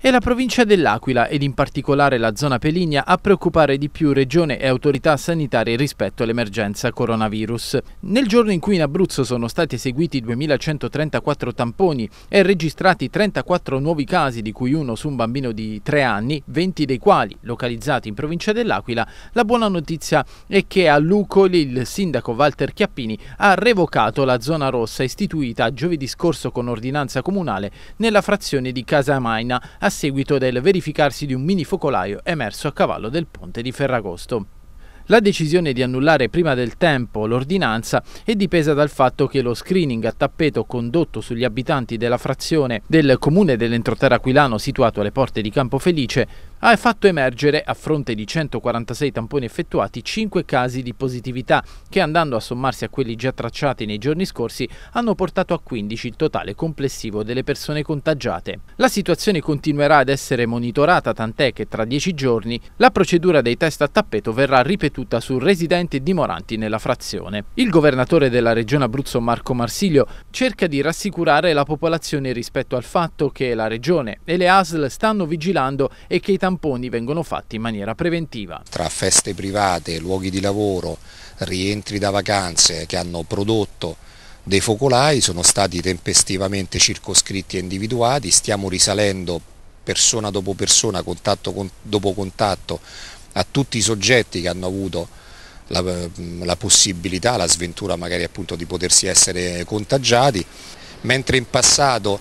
È la provincia dell'Aquila ed in particolare la zona Peligna a preoccupare di più regione e autorità sanitarie rispetto all'emergenza coronavirus. Nel giorno in cui in Abruzzo sono stati eseguiti 2134 tamponi e registrati 34 nuovi casi di cui uno su un bambino di 3 anni, 20 dei quali localizzati in provincia dell'Aquila, la buona notizia è che a Lucoli il sindaco Walter Chiappini ha revocato la zona rossa istituita giovedì scorso con ordinanza comunale nella frazione di Casamaina a seguito del verificarsi di un mini focolaio emerso a cavallo del ponte di Ferragosto. La decisione di annullare prima del tempo l'ordinanza è dipesa dal fatto che lo screening a tappeto condotto sugli abitanti della frazione del comune dell'entroterra aquilano situato alle porte di Campofelice ha fatto emergere, a fronte di 146 tamponi effettuati, 5 casi di positività che, andando a sommarsi a quelli già tracciati nei giorni scorsi, hanno portato a 15 il totale complessivo delle persone contagiate. La situazione continuerà ad essere monitorata, tant'è che tra 10 giorni la procedura dei test a tappeto verrà ripetuta su residenti dimoranti nella frazione. Il governatore della regione Abruzzo Marco Marsiglio cerca di rassicurare la popolazione rispetto al fatto che la regione e le ASL stanno vigilando e che i tamponi tamponi vengono fatti in maniera preventiva. Tra feste private, luoghi di lavoro, rientri da vacanze che hanno prodotto dei focolai sono stati tempestivamente circoscritti e individuati, stiamo risalendo persona dopo persona, contatto con, dopo contatto a tutti i soggetti che hanno avuto la, mm, la, possibilità, la sventura magari appunto di potersi essere contagiati, mentre in passato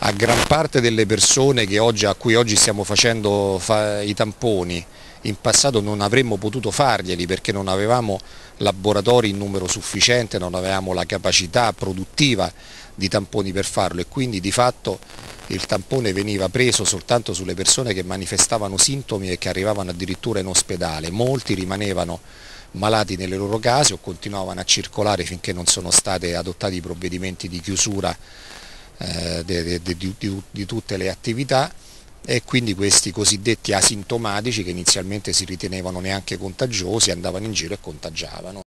a gran parte delle persone oggi, a cui oggi stiamo facendo fa i tamponi, in passato non avremmo potuto farglieli perché non avevamo laboratori in numero sufficiente, non avevamo la capacità produttiva di tamponi per farlo e quindi di fatto il tampone veniva preso soltanto sulle persone che manifestavano sintomi e che arrivavano addirittura in ospedale, molti rimanevano malati nelle loro case o continuavano a circolare finché non sono stati adottati i provvedimenti di chiusura eh, di, di, di, di tutte le attività e quindi questi cosiddetti asintomatici che inizialmente si ritenevano neanche contagiosi andavano in giro e contagiavano.